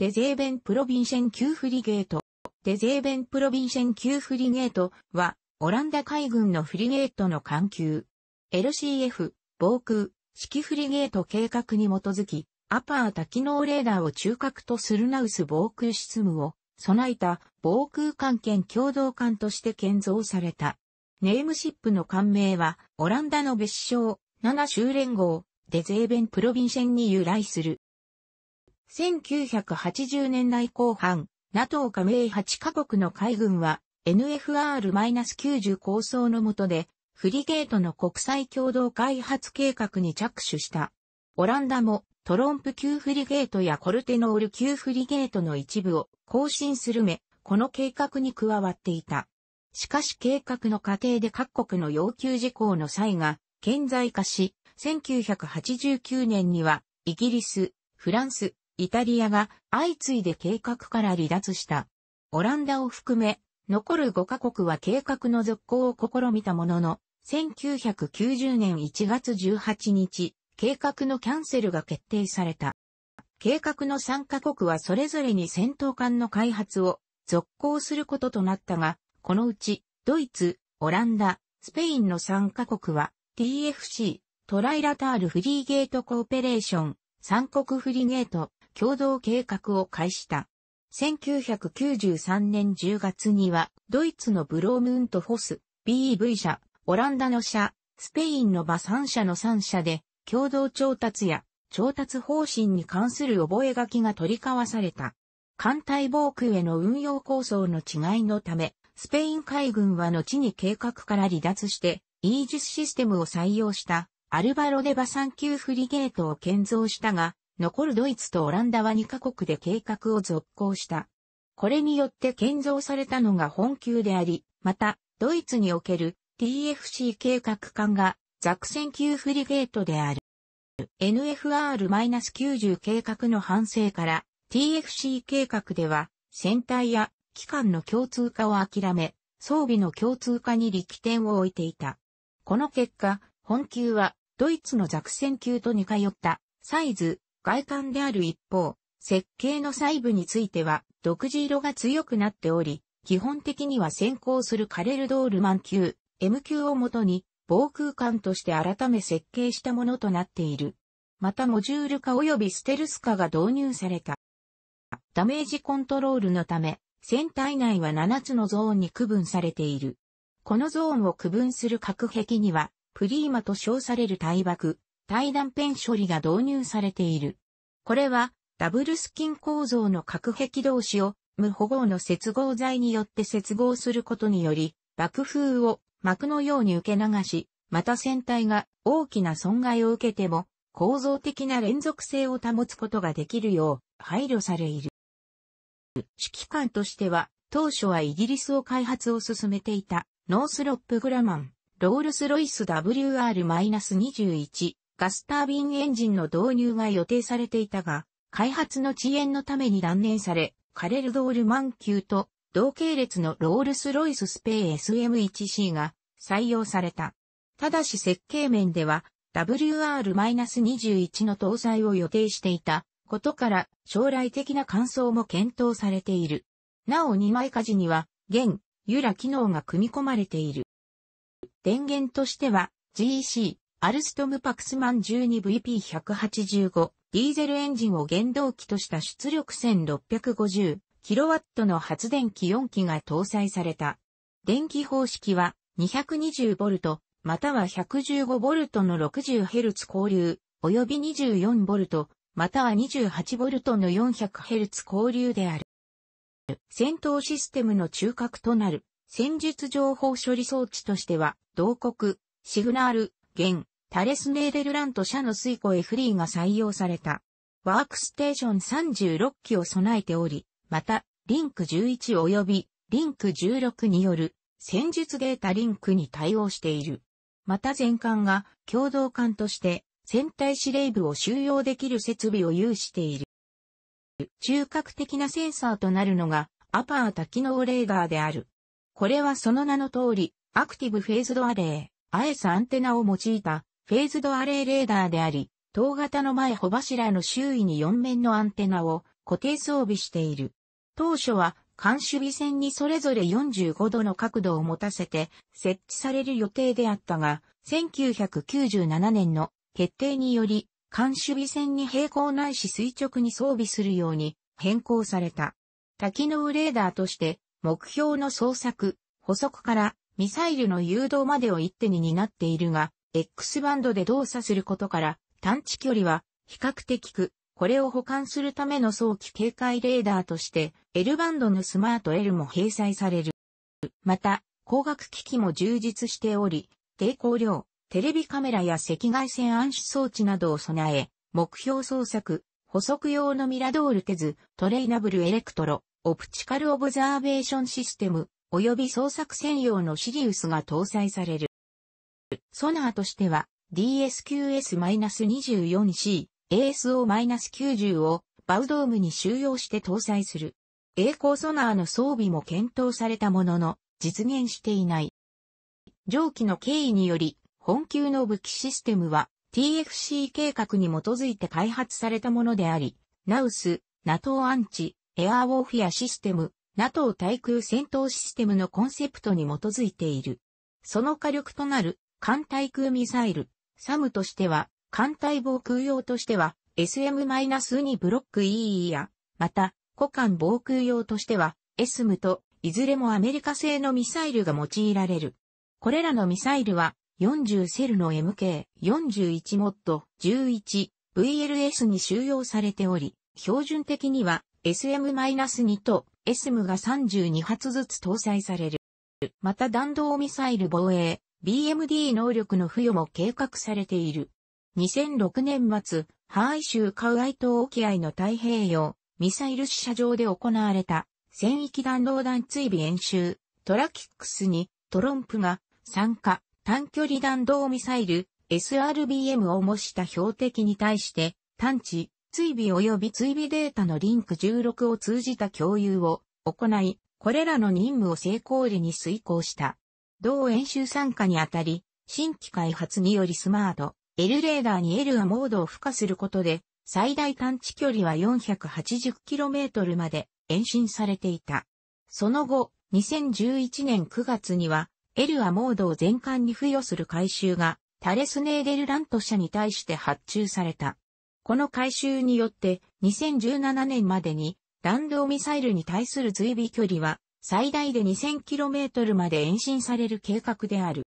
デゼーベンプロビンシェン級フリゲート。デゼーベンプロビンシェン級フリゲートは、オランダ海軍のフリゲートの艦級。LCF、防空、式フリゲート計画に基づき、アパー多機能レーダーを中核とするナウス防空シスムを備えた防空艦兼共同艦として建造された。ネームシップの艦名は、オランダの別称、7州連合、デゼーベンプロビンシェンに由来する。1980年代後半、NATO 加盟8カ国の海軍は NFR-90 構想の下で、フリゲートの国際共同開発計画に着手した。オランダもトロンプ級フリゲートやコルテノール級フリゲートの一部を更新するめ、この計画に加わっていた。しかし計画の過程で各国の要求事項の際が顕在化し、1989年にはイギリス、フランス、イタリアが相次いで計画から離脱した。オランダを含め、残る5カ国は計画の続行を試みたものの、1990年1月18日、計画のキャンセルが決定された。計画の3カ国はそれぞれに戦闘艦の開発を続行することとなったが、このうち、ドイツ、オランダ、スペインの3カ国は、TFC、トライラタールフリーゲートコーペレーション、三国フリゲート、共同計画を開始した。1993年10月には、ドイツのブロームントフォス、BEV 社、オランダの社、スペインのバ3社の3社で、共同調達や調達方針に関する覚書が取り交わされた。艦隊防空への運用構想の違いのため、スペイン海軍は後に計画から離脱して、イージスシステムを採用したアルバロデバ3級フリゲートを建造したが、残るドイツとオランダは2カ国で計画を続行した。これによって建造されたのが本級であり、また、ドイツにおける TFC 計画艦がザクセン級フリゲートである。NFR-90 計画の反省から TFC 計画では船体や機関の共通化を諦め、装備の共通化に力点を置いていた。この結果、本級はドイツのザクセン級と似通ったサイズ、外観である一方、設計の細部については独自色が強くなっており、基本的には先行するカレルドールマン級、M 級をもとに防空間として改め設計したものとなっている。またモジュール化及びステルス化が導入された。ダメージコントロールのため、船体内は7つのゾーンに区分されている。このゾーンを区分する隔壁には、プリーマと称される大爆、対断片処理が導入されている。これは、ダブルスキン構造の核壁同士を無保護の接合剤によって接合することにより、爆風を膜のように受け流し、また船体が大きな損害を受けても、構造的な連続性を保つことができるよう配慮されいる。指揮官としては、当初はイギリスを開発を進めていた、ノースロップグラマン、ロールスロイス WR-21 ガスタービンエンジンの導入が予定されていたが、開発の遅延のために断念され、カレルドールマン級と同系列のロールスロイススペー SM1C が採用された。ただし設計面では WR-21 の搭載を予定していたことから将来的な感想も検討されている。なお2枚火事には現、ユラ機能が組み込まれている。電源としては GC、アルストムパクスマン 12VP185 ディーゼルエンジンを原動機とした出力 1650kW の発電機4機が搭載された。電気方式は 220V または 115V の 60Hz 交流及び 24V または 28V の 400Hz 交流である。戦闘システムの中核となる戦術情報処理装置としては、同国、シグナール、ン、タレスネーデルランと社の水庫 F3 が採用された。ワークステーション36機を備えており、また、リンク11及びリンク16による戦術データリンクに対応している。また全艦が共同艦として戦隊司令部を収容できる設備を有している。中核的なセンサーとなるのがアパー多機能レーダーである。これはその名の通り、アクティブフェーズドアレイ、アエスアンテナを用いたフェーズドアレイレーダーであり、塔型の前帆柱の周囲に4面のアンテナを固定装備している。当初は、監守備線にそれぞれ45度の角度を持たせて設置される予定であったが、1997年の決定により、監守備線に平行ないし垂直に装備するように変更された。多機能レーダーとして、目標の捜索、捕捉からミサイルの誘導までを一手に担っているが、X バンドで動作することから、探知距離は比較的く、これを保管するための早期警戒レーダーとして、L バンドのスマート L も掲載される。また、光学機器も充実しており、低光量、テレビカメラや赤外線暗視装置などを備え、目標捜索、補足用のミラドールテズ、トレイナブルエレクトロ、オプチカルオブザーベーションシステム、及び捜索専用のシリウスが搭載される。ソナーとしては DSQS-24C、ASO-90 をバウドームに収容して搭載する。栄光ソナーの装備も検討されたものの、実現していない。上記の経緯により、本級の武器システムは TFC 計画に基づいて開発されたものであり、ナウス、NATO アンチ、エアウォーフィアシステム、NATO 対空戦闘システムのコンセプトに基づいている。その火力となる艦対空ミサイル、サムとしては、艦隊防空用としては、SM-2 ブロック EE や、また、古艦防空用としては、SM と、いずれもアメリカ製のミサイルが用いられる。これらのミサイルは、40セルの MK41 モッド 11VLS に収容されており、標準的には SM-2 と SM が32発ずつ搭載される。また弾道ミサイル防衛、BMD 能力の付与も計画されている。2006年末、ハワイ州カウアイ島沖合の太平洋、ミサイル試射場で行われた、戦域弾道弾追尾演習、トラキックスにトロンプが参加、短距離弾道ミサイル、SRBM を模した標的に対して、探知、追尾及び追尾データのリンク16を通じた共有を行い、これらの任務を成功裏に遂行した。同演習参加にあたり、新規開発によりスマート、L レーダーに L アモードを付加することで、最大探知距離は 480km まで延伸されていた。その後、2011年9月には、エルアモードを全館に付与する回収が、タレスネーデルラント社に対して発注された。この回収によって、2017年までに、弾道ミサイルに対する随尾距離は、最大で 2000km まで延伸される計画である。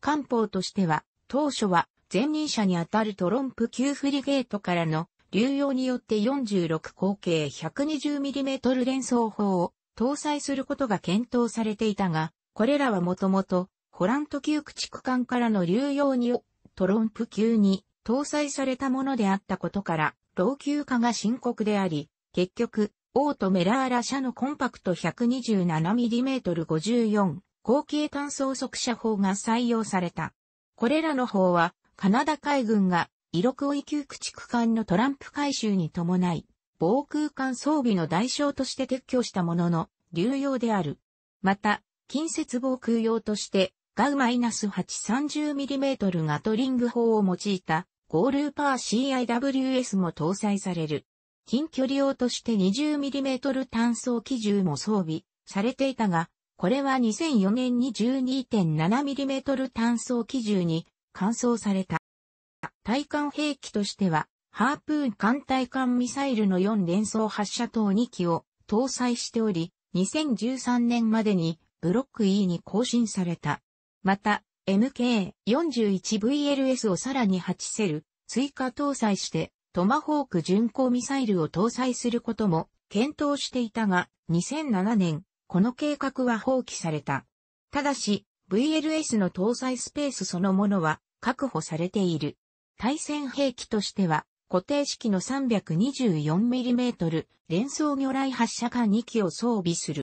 官報としては、当初は前任者にあたるトロンプ級フリゲートからの流用によって46口径 120mm 連装砲を搭載することが検討されていたが、これらはもともとホラント級駆逐艦からの流用にトロンプ級に搭載されたものであったことから、老朽化が深刻であり、結局、オートメラーラ社のコンパクト 127mm54 後継単素速射砲が採用された。これらの砲は、カナダ海軍が、威力をオ級駆逐艦のトランプ回収に伴い、防空艦装備の代償として撤去したものの、流用である。また、近接防空用として、ガウマイナス -830mm ガトリング砲を用いた、ゴールーパー CIWS も搭載される。近距離用として 20mm 単装機銃も装備されていたが、これは2004年に 12.7mm 単装機銃に換装された。対艦兵器としては、ハープーン艦対艦ミサイルの4連装発射等2機を搭載しており、2013年までにブロック E に更新された。また、MK41VLS をさらに8セル追加搭載してトマホーク巡航ミサイルを搭載することも検討していたが、2007年、この計画は放棄された。ただし、VLS の搭載スペースそのものは確保されている。対戦兵器としては、固定式の 324mm 連装魚雷発射管2機を装備する。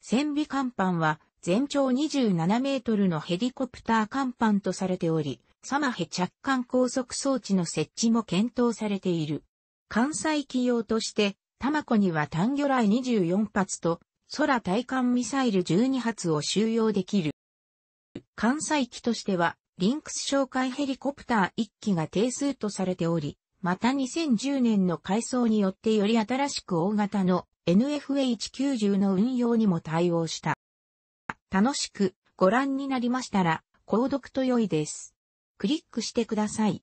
戦備甲板は全長27メートルのヘリコプター甲板とされており、サマヘ着艦高速装置の設置も検討されている。関西機用として、マコには単魚雷24発と、空対艦ミサイル12発を収容できる。関西機としては、リンクス哨戒ヘリコプター1機が定数とされており、また2010年の改装によってより新しく大型の NFH90 の運用にも対応した。楽しくご覧になりましたら、購読と良いです。クリックしてください。